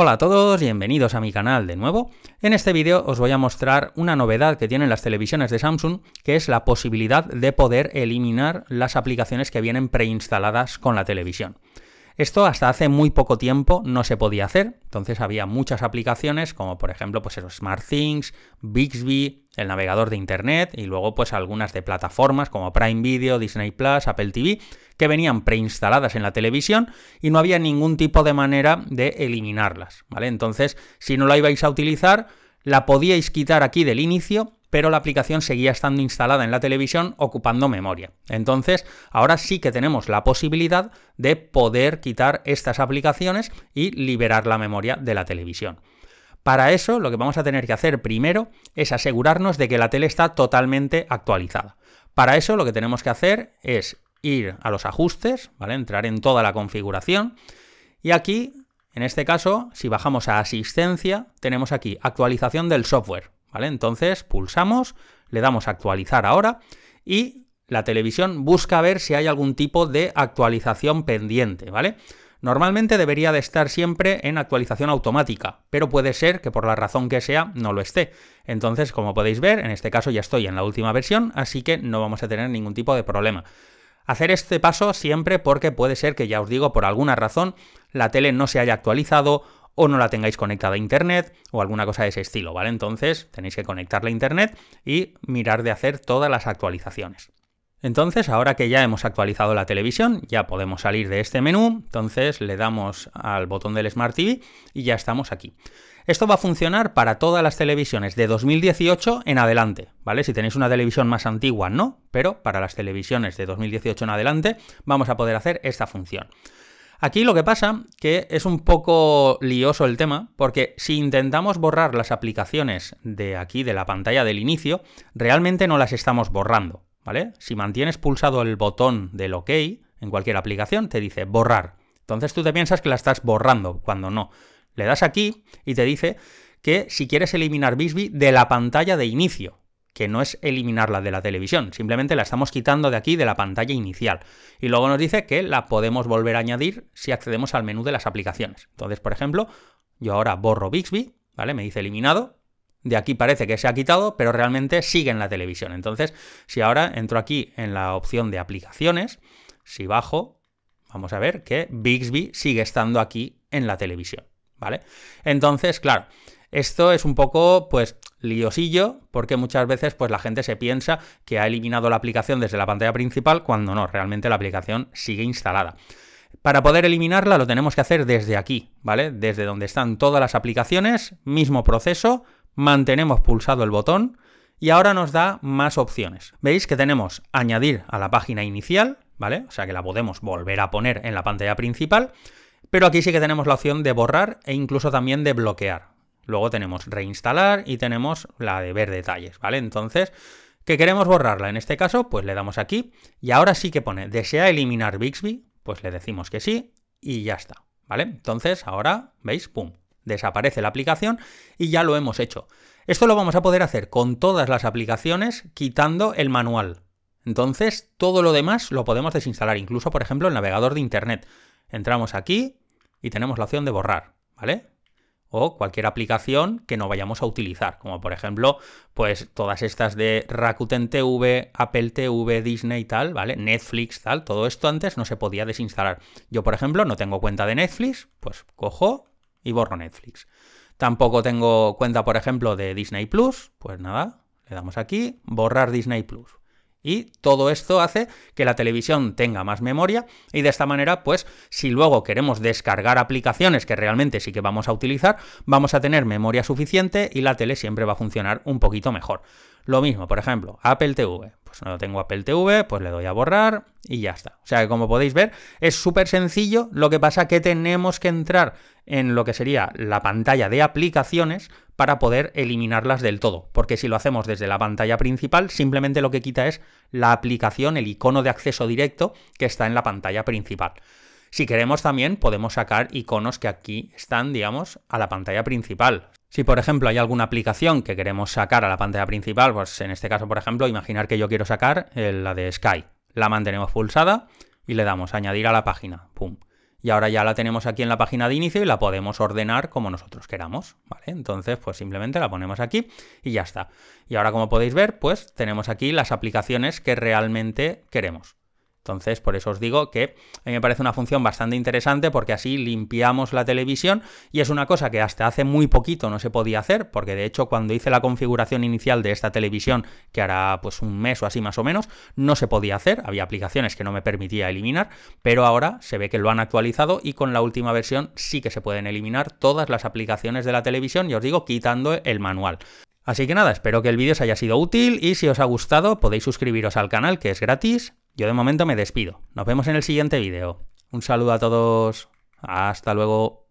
Hola a todos, bienvenidos a mi canal de nuevo. En este vídeo os voy a mostrar una novedad que tienen las televisiones de Samsung, que es la posibilidad de poder eliminar las aplicaciones que vienen preinstaladas con la televisión. Esto hasta hace muy poco tiempo no se podía hacer, entonces había muchas aplicaciones como por ejemplo pues esos SmartThings, Bixby, el navegador de internet y luego pues algunas de plataformas como Prime Video, Disney Plus, Apple TV, que venían preinstaladas en la televisión y no había ningún tipo de manera de eliminarlas, ¿vale? Entonces, si no la ibais a utilizar, la podíais quitar aquí del inicio pero la aplicación seguía estando instalada en la televisión ocupando memoria. Entonces, ahora sí que tenemos la posibilidad de poder quitar estas aplicaciones y liberar la memoria de la televisión. Para eso, lo que vamos a tener que hacer primero es asegurarnos de que la tele está totalmente actualizada. Para eso, lo que tenemos que hacer es ir a los ajustes, entrar en toda la configuración y aquí, en este caso, si bajamos a asistencia, tenemos aquí actualización del software, ¿vale? Entonces pulsamos, le damos a actualizar ahora y la televisión busca ver si hay algún tipo de actualización pendiente, ¿vale? Normalmente debería de estar siempre en actualización automática, pero puede ser que por la razón que sea no lo esté. Entonces, como podéis ver, en este caso ya estoy en la última versión, así que no vamos a tener ningún tipo de problema. Hacer este paso siempre porque puede ser que, ya os digo, por alguna razón la tele no se haya actualizado o no la tengáis conectada a internet o alguna cosa de ese estilo, ¿vale? Entonces tenéis que conectarla a internet y mirar de hacer todas las actualizaciones. Entonces, ahora que ya hemos actualizado la televisión, ya podemos salir de este menú, entonces le damos al botón del Smart TV y ya estamos aquí. Esto va a funcionar para todas las televisiones de 2018 en adelante, ¿vale? Si tenéis una televisión más antigua, no, pero para las televisiones de 2018 en adelante vamos a poder hacer esta función. Aquí lo que pasa que es un poco lioso el tema, porque si intentamos borrar las aplicaciones de aquí, de la pantalla del inicio, realmente no las estamos borrando, ¿vale? Si mantienes pulsado el botón del OK en cualquier aplicación, te dice borrar. Entonces tú te piensas que la estás borrando, cuando no. Le das aquí y te dice que si quieres eliminar Bisbee de la pantalla de inicio, que no es eliminarla de la televisión, simplemente la estamos quitando de aquí de la pantalla inicial. Y luego nos dice que la podemos volver a añadir si accedemos al menú de las aplicaciones. Entonces, por ejemplo, yo ahora borro Bixby, ¿vale? Me dice eliminado. De aquí parece que se ha quitado, pero realmente sigue en la televisión. Entonces, si ahora entro aquí en la opción de aplicaciones, si bajo, vamos a ver que Bixby sigue estando aquí en la televisión, ¿vale? Entonces, claro, esto es un poco, pues, liosillo porque muchas veces pues la gente se piensa que ha eliminado la aplicación desde la pantalla principal cuando no, realmente la aplicación sigue instalada. Para poder eliminarla lo tenemos que hacer desde aquí, ¿vale? Desde donde están todas las aplicaciones, mismo proceso, mantenemos pulsado el botón y ahora nos da más opciones. Veis que tenemos añadir a la página inicial, ¿vale? O sea que la podemos volver a poner en la pantalla principal, pero aquí sí que tenemos la opción de borrar e incluso también de bloquear. Luego tenemos reinstalar y tenemos la de ver detalles, ¿vale? Entonces, que queremos borrarla. En este caso, pues le damos aquí y ahora sí que pone ¿desea eliminar Bixby? Pues le decimos que sí y ya está, ¿vale? Entonces, ahora, ¿veis? ¡Pum! Desaparece la aplicación y ya lo hemos hecho. Esto lo vamos a poder hacer con todas las aplicaciones quitando el manual. Entonces, todo lo demás lo podemos desinstalar, incluso, por ejemplo, el navegador de Internet. Entramos aquí y tenemos la opción de borrar, ¿vale? o cualquier aplicación que no vayamos a utilizar, como por ejemplo, pues todas estas de Rakuten TV, Apple TV, Disney y tal, ¿vale? Netflix, tal, todo esto antes no se podía desinstalar. Yo, por ejemplo, no tengo cuenta de Netflix, pues cojo y borro Netflix. Tampoco tengo cuenta, por ejemplo, de Disney Plus, pues nada, le damos aquí, borrar Disney Plus. Y todo esto hace que la televisión tenga más memoria y de esta manera, pues, si luego queremos descargar aplicaciones que realmente sí que vamos a utilizar, vamos a tener memoria suficiente y la tele siempre va a funcionar un poquito mejor. Lo mismo, por ejemplo, Apple TV. Pues no tengo Apple TV, pues le doy a borrar y ya está. O sea que como podéis ver, es súper sencillo. Lo que pasa que tenemos que entrar en lo que sería la pantalla de aplicaciones para poder eliminarlas del todo. Porque si lo hacemos desde la pantalla principal, simplemente lo que quita es la aplicación, el icono de acceso directo que está en la pantalla principal. Si queremos también podemos sacar iconos que aquí están, digamos, a la pantalla principal. Si, por ejemplo, hay alguna aplicación que queremos sacar a la pantalla principal, pues en este caso, por ejemplo, imaginar que yo quiero sacar eh, la de Sky. La mantenemos pulsada y le damos añadir a la página. ¡Pum! Y ahora ya la tenemos aquí en la página de inicio y la podemos ordenar como nosotros queramos, ¿vale? Entonces, pues simplemente la ponemos aquí y ya está. Y ahora, como podéis ver, pues tenemos aquí las aplicaciones que realmente queremos. Entonces, por eso os digo que a eh, mí me parece una función bastante interesante porque así limpiamos la televisión y es una cosa que hasta hace muy poquito no se podía hacer, porque de hecho cuando hice la configuración inicial de esta televisión, que hará pues un mes o así más o menos, no se podía hacer, había aplicaciones que no me permitía eliminar, pero ahora se ve que lo han actualizado y con la última versión sí que se pueden eliminar todas las aplicaciones de la televisión y os digo quitando el manual. Así que nada, espero que el vídeo os haya sido útil y si os ha gustado podéis suscribiros al canal que es gratis, yo de momento me despido. Nos vemos en el siguiente vídeo. Un saludo a todos. Hasta luego.